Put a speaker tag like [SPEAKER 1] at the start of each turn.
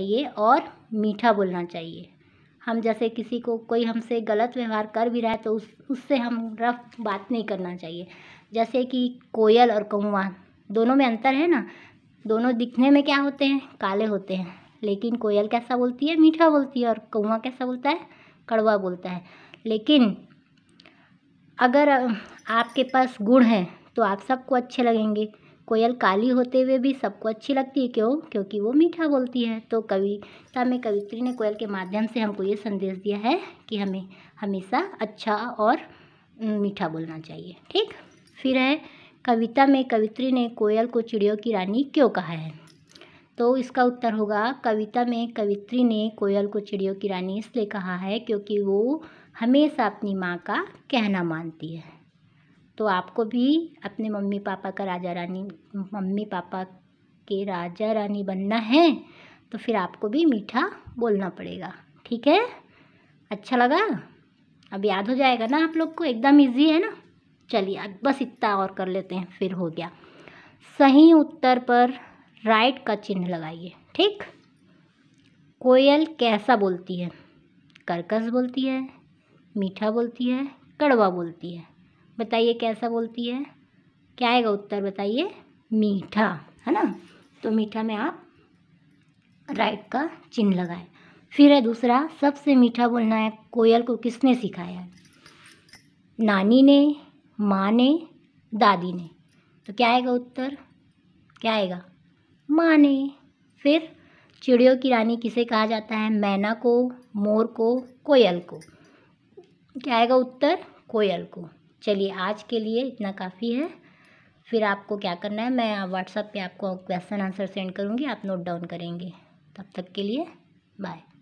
[SPEAKER 1] चाहिए और मीठा बोलना चाहिए हम जैसे किसी को कोई हमसे गलत व्यवहार कर भी रहा है तो उस उससे हम रफ बात नहीं करना चाहिए जैसे कि कोयल और कौवा दोनों में अंतर है ना दोनों दिखने में क्या होते हैं काले होते हैं लेकिन कोयल कैसा बोलती है मीठा बोलती है और कौवा कैसा बोलता है कड़वा बोलता है लेकिन अगर आपके पास गुण हैं तो आप सबको अच्छे लगेंगे कोयल काली होते हुए भी सबको अच्छी लगती है क्यों क्योंकि वो मीठा बोलती है तो कविता में कवित्री ने कोयल के माध्यम से हमको ये संदेश दिया है कि हमें हमेशा अच्छा और मीठा बोलना चाहिए ठीक फिर है कविता में कवित्री ने कोयल को चिड़ियों की रानी क्यों कहा है तो इसका उत्तर होगा कविता में कवित्री ने कोयल को चिड़ियों की रानी इसलिए कहा है क्योंकि वो हमेशा अपनी माँ का कहना मानती है तो आपको भी अपने मम्मी पापा का राजा रानी मम्मी पापा के राजा रानी बनना है तो फिर आपको भी मीठा बोलना पड़ेगा ठीक है अच्छा लगा अब याद हो जाएगा ना आप लोग को एकदम इजी है ना चलिए अब बस इतना और कर लेते हैं फिर हो गया सही उत्तर पर राइट का चिन्ह लगाइए ठीक कोयल कैसा बोलती है कर्कश बोलती है मीठा बोलती है कड़वा बोलती है बताइए कैसा बोलती है क्या आएगा उत्तर बताइए मीठा है ना तो मीठा में आप राइट का चिन्ह लगाए फिर है दूसरा सबसे मीठा बोलना है कोयल को किसने सिखाया है नानी ने माँ ने दादी ने तो क्या आएगा उत्तर क्या आएगा माँ ने फिर चिड़ियों की रानी किसे कहा जाता है मैना को मोर को कोयल को क्या आएगा उत्तर कोयल को चलिए आज के लिए इतना काफ़ी है फिर आपको क्या करना है मैं व्हाट्सएप पे आपको क्वेश्चन आंसर सेंड करूँगी आप नोट डाउन करेंगे तब तक के लिए बाय